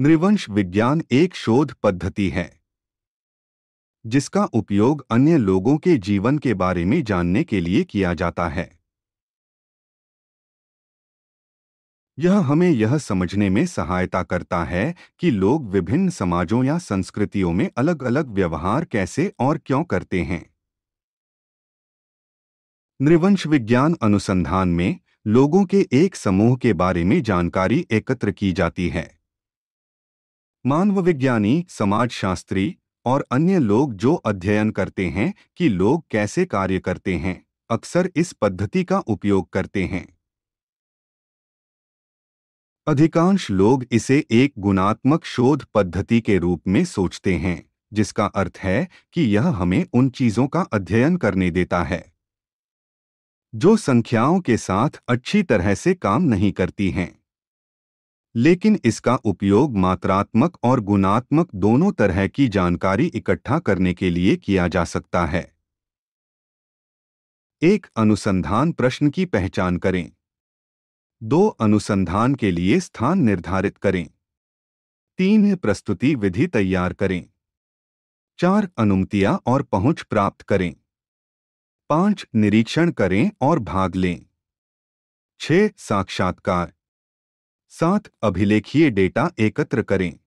नृवंश विज्ञान एक शोध पद्धति है जिसका उपयोग अन्य लोगों के जीवन के बारे में जानने के लिए किया जाता है यह हमें यह समझने में सहायता करता है कि लोग विभिन्न समाजों या संस्कृतियों में अलग अलग व्यवहार कैसे और क्यों करते हैं नृवंश विज्ञान अनुसंधान में लोगों के एक समूह के बारे में जानकारी एकत्र की जाती है मानव विज्ञानी समाजशास्त्री और अन्य लोग जो अध्ययन करते हैं कि लोग कैसे कार्य करते हैं अक्सर इस पद्धति का उपयोग करते हैं अधिकांश लोग इसे एक गुणात्मक शोध पद्धति के रूप में सोचते हैं जिसका अर्थ है कि यह हमें उन चीजों का अध्ययन करने देता है जो संख्याओं के साथ अच्छी तरह से काम नहीं करती हैं लेकिन इसका उपयोग मात्रात्मक और गुणात्मक दोनों तरह की जानकारी इकट्ठा करने के लिए किया जा सकता है एक अनुसंधान प्रश्न की पहचान करें दो अनुसंधान के लिए स्थान निर्धारित करें तीन प्रस्तुति विधि तैयार करें चार अनुमतियां और पहुंच प्राप्त करें पांच निरीक्षण करें और भाग लें छह साक्षात्कार साथ अभिलेखीय डेटा एकत्र करें